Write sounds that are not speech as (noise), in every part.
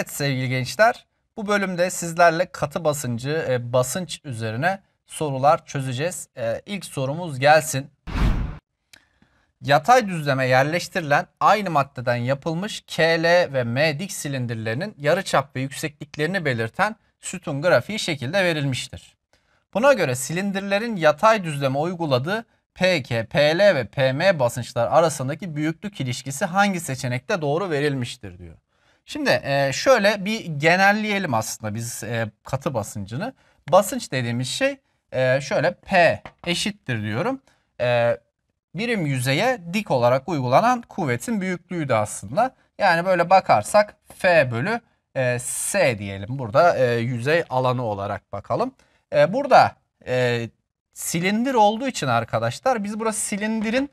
Evet sevgili gençler bu bölümde sizlerle katı basıncı e, basınç üzerine sorular çözeceğiz. E, ilk sorumuz gelsin. Yatay düzleme yerleştirilen aynı maddeden yapılmış KL ve M dik silindirlerinin yarıçap ve yüksekliklerini belirten sütun grafiği şekilde verilmiştir. Buna göre silindirlerin yatay düzleme uyguladığı PK, PL ve PM basınçlar arasındaki büyüklük ilişkisi hangi seçenekte doğru verilmiştir diyor. Şimdi e, şöyle bir genelleyelim aslında biz e, katı basıncını. Basınç dediğimiz şey e, şöyle P eşittir diyorum. Birim yüzeye dik olarak uygulanan kuvvetin büyüklüğü de aslında. Yani böyle bakarsak F bölü S diyelim burada yüzey alanı olarak bakalım. Burada silindir olduğu için arkadaşlar biz burada silindirin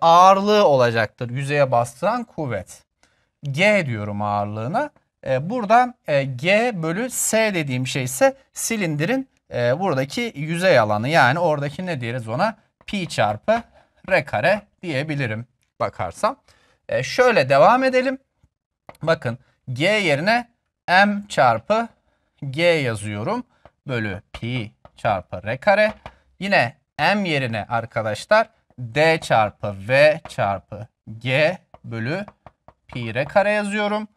ağırlığı olacaktır yüzeye bastıran kuvvet. G diyorum ağırlığına. E, buradan e, G bölü S dediğim şey ise silindirin e, buradaki yüzey alanı. Yani oradaki ne diyoruz ona? Pi çarpı R kare diyebilirim bakarsam. E, şöyle devam edelim. Bakın G yerine M çarpı G yazıyorum. Bölü pi çarpı R kare. Yine M yerine arkadaşlar D çarpı V çarpı G bölü pi r kare yazıyorum.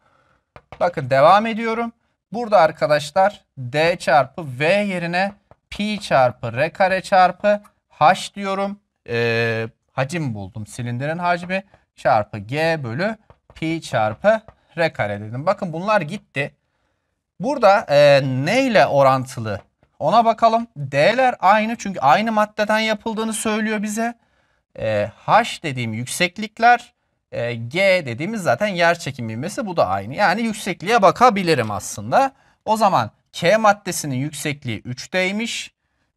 Bakın devam ediyorum. Burada arkadaşlar d çarpı v yerine pi çarpı r kare çarpı h diyorum. Ee, hacim buldum. Silindirin hacmi çarpı g bölü pi çarpı r kare dedim. Bakın bunlar gitti. Burada e, ne ile orantılı? Ona bakalım. D'ler aynı çünkü aynı maddeden yapıldığını söylüyor bize. E, H dediğim yükseklikler e, G dediğimiz zaten yer çekim ivmesi bu da aynı. Yani yüksekliğe bakabilirim aslında. O zaman K maddesinin yüksekliği 3'teymiş.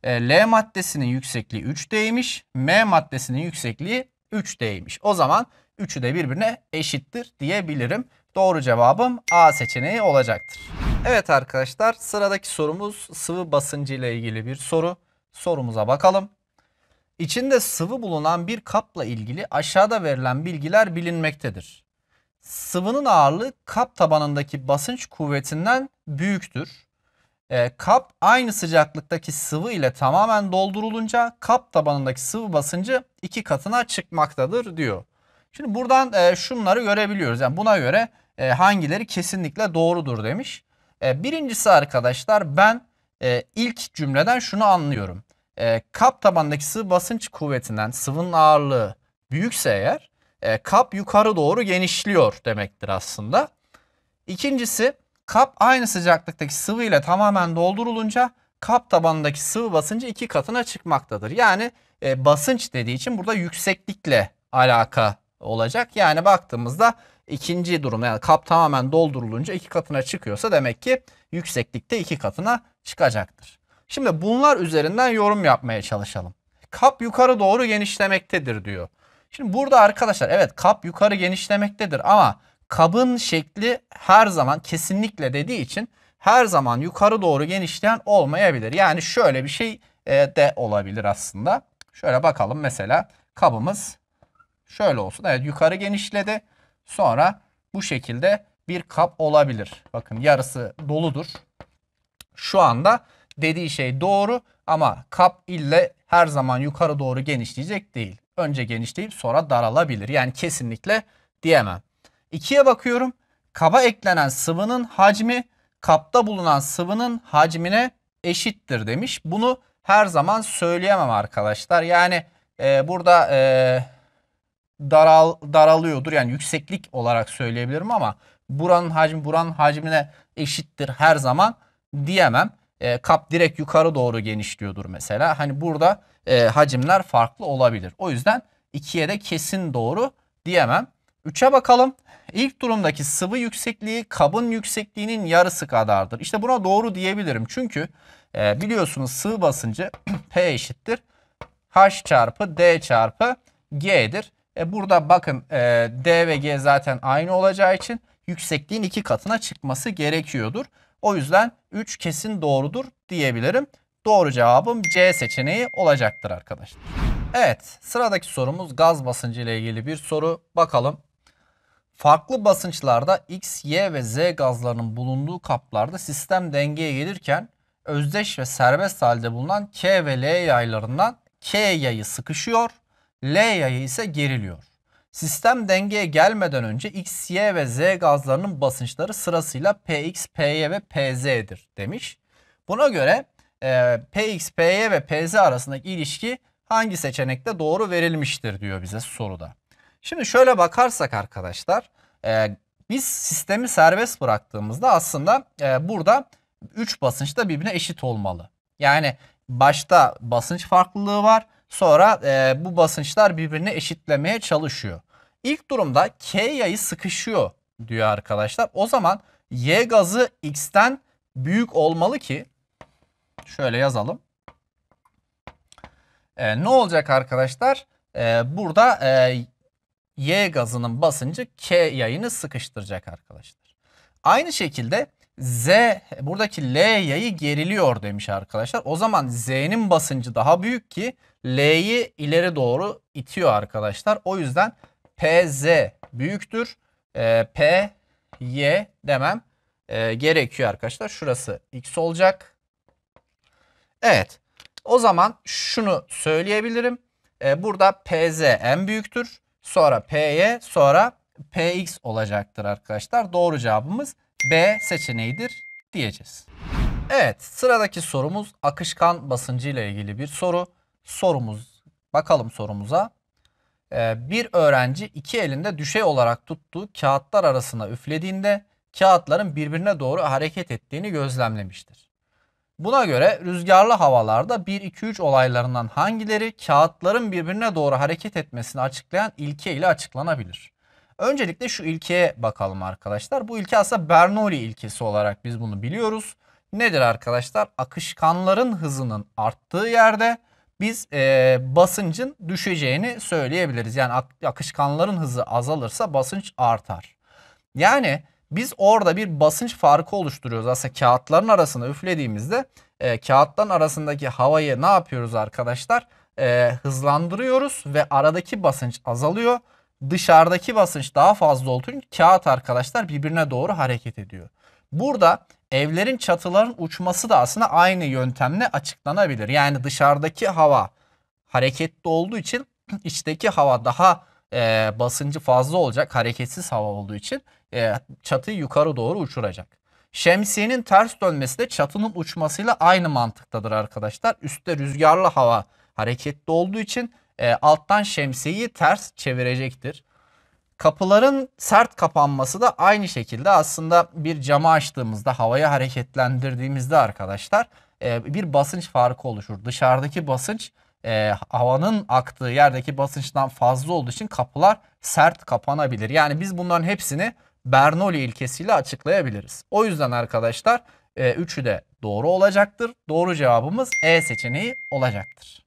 E, L maddesinin yüksekliği 3'teymiş. M maddesinin yüksekliği 3'teymiş. O zaman üçü de birbirine eşittir diyebilirim. Doğru cevabım A seçeneği olacaktır. Evet arkadaşlar sıradaki sorumuz sıvı basıncı ile ilgili bir soru. Sorumuza bakalım. İçinde sıvı bulunan bir kapla ilgili aşağıda verilen bilgiler bilinmektedir. Sıvının ağırlığı kap tabanındaki basınç kuvvetinden büyüktür. E, kap aynı sıcaklıktaki sıvı ile tamamen doldurulunca kap tabanındaki sıvı basıncı iki katına çıkmaktadır diyor. Şimdi buradan e, şunları görebiliyoruz. Yani buna göre e, hangileri kesinlikle doğrudur demiş. E, birincisi arkadaşlar ben e, ilk cümleden şunu anlıyorum e, kap tabandaki sıvı basınç kuvvetinden sıvının ağırlığı büyükse eğer e, kap yukarı doğru genişliyor demektir aslında. İkincisi kap aynı sıcaklıktaki sıvı ile tamamen doldurulunca kap tabanındaki sıvı basıncı iki katına çıkmaktadır. Yani e, basınç dediği için burada yükseklikle alaka olacak. Yani baktığımızda ikinci durum yani kap tamamen doldurulunca iki katına çıkıyorsa demek ki yükseklikte iki katına çıkacaktır. Şimdi bunlar üzerinden yorum yapmaya çalışalım. Kap yukarı doğru genişlemektedir diyor. Şimdi burada arkadaşlar evet kap yukarı genişlemektedir ama kabın şekli her zaman kesinlikle dediği için her zaman yukarı doğru genişleyen olmayabilir. Yani şöyle bir şey e, de olabilir aslında. Şöyle bakalım mesela kabımız şöyle olsun. Evet yukarı genişledi. Sonra bu şekilde bir kap olabilir. Bakın yarısı doludur. Şu anda dediği şey doğru ama kap ille her zaman yukarı doğru genişleyecek değil. Önce genişleyip sonra daralabilir. Yani kesinlikle diyemem. 2'ye bakıyorum. Kaba eklenen sıvının hacmi kapta bulunan sıvının hacmine eşittir demiş. Bunu her zaman söyleyemem arkadaşlar. Yani e, burada e, daral daralıyordur. Yani yükseklik olarak söyleyebilirim ama buranın hacmi buranın hacmine eşittir her zaman diyemem e, kap direkt yukarı doğru genişliyordur mesela. Hani burada e, hacimler farklı olabilir. O yüzden 2'ye de kesin doğru diyemem. 3'e bakalım. İlk durumdaki sıvı yüksekliği kabın yüksekliğinin yarısı kadardır. İşte buna doğru diyebilirim. Çünkü e, biliyorsunuz sıvı basıncı P (clears throat) eşittir. H çarpı D çarpı G'dir. E burada bakın e, D ve G zaten aynı olacağı için yüksekliğin iki katına çıkması gerekiyordur. O yüzden 3 kesin doğrudur diyebilirim. Doğru cevabım C seçeneği olacaktır arkadaşlar. Evet sıradaki sorumuz gaz basıncı ile ilgili bir soru. Bakalım Farklı basınçlarda X, Y ve Z gazlarının bulunduğu kaplarda sistem dengeye gelirken özdeş ve serbest halde bulunan K ve L yaylarından K yayı sıkışıyor, L yayı ise geriliyor. Sistem dengeye gelmeden önce X, Y ve Z gazlarının basınçları sırasıyla PX, PY ve PZ'dir demiş. Buna göre e, PX, PY ve PZ arasındaki ilişki hangi seçenekte doğru verilmiştir diyor bize soruda. Şimdi şöyle bakarsak arkadaşlar e, biz sistemi serbest bıraktığımızda aslında e, burada 3 basınç da birbirine eşit olmalı. Yani başta basınç farklılığı var Sonra e, bu basınçlar birbirini eşitlemeye çalışıyor. İlk durumda K yayı sıkışıyor diyor arkadaşlar. O zaman Y gazı X'ten büyük olmalı ki şöyle yazalım. E, ne olacak arkadaşlar? E, burada e, Y gazının basıncı K yayını sıkıştıracak arkadaşlar. Aynı şekilde Z buradaki L yayı geriliyor demiş arkadaşlar. O zaman Z'nin basıncı daha büyük ki L'yi ileri doğru itiyor arkadaşlar. O yüzden PZ büyüktür. E, P Y demem e, gerekiyor arkadaşlar. Şurası X olacak. Evet. O zaman şunu söyleyebilirim. E, burada PZ en büyüktür. Sonra PY sonra Px olacaktır arkadaşlar. Doğru cevabımız B seçeneğidir diyeceğiz. Evet sıradaki sorumuz akışkan basıncı ile ilgili bir soru. Sorumuz bakalım sorumuza. Ee, bir öğrenci iki elinde düşey olarak tuttuğu kağıtlar arasında üflediğinde kağıtların birbirine doğru hareket ettiğini gözlemlemiştir. Buna göre rüzgarlı havalarda 1-2-3 olaylarından hangileri kağıtların birbirine doğru hareket etmesini açıklayan ilke ile açıklanabilir? Öncelikle şu ilkeye bakalım arkadaşlar. Bu ilke aslında Bernoulli ilkesi olarak biz bunu biliyoruz. Nedir arkadaşlar? Akışkanların hızının arttığı yerde biz e, basıncın düşeceğini söyleyebiliriz. Yani akışkanların hızı azalırsa basınç artar. Yani biz orada bir basınç farkı oluşturuyoruz. Aslında kağıtların arasına üflediğimizde e, kağıtların arasındaki havayı ne yapıyoruz arkadaşlar? E, hızlandırıyoruz ve aradaki basınç azalıyor dışarıdaki basınç daha fazla olduğu için kağıt arkadaşlar birbirine doğru hareket ediyor. Burada evlerin çatıların uçması da aslında aynı yöntemle açıklanabilir. Yani dışarıdaki hava hareketli olduğu için (clears throat) içteki hava daha e, basıncı fazla olacak hareketsiz hava olduğu için e, çatıyı yukarı doğru uçuracak. Şemsiyenin ters dönmesi de çatının uçmasıyla aynı mantıktadır arkadaşlar. Üstte rüzgarlı hava hareketli olduğu için e, alttan şemsiyeyi ters çevirecektir. Kapıların sert kapanması da aynı şekilde aslında bir camı açtığımızda havaya hareketlendirdiğimizde arkadaşlar e, bir basınç farkı oluşur. Dışarıdaki basınç e, havanın aktığı yerdeki basınçtan fazla olduğu için kapılar sert kapanabilir. Yani biz bunların hepsini Bernoulli ilkesiyle açıklayabiliriz. O yüzden arkadaşlar e, üçü de doğru olacaktır. Doğru cevabımız E seçeneği olacaktır.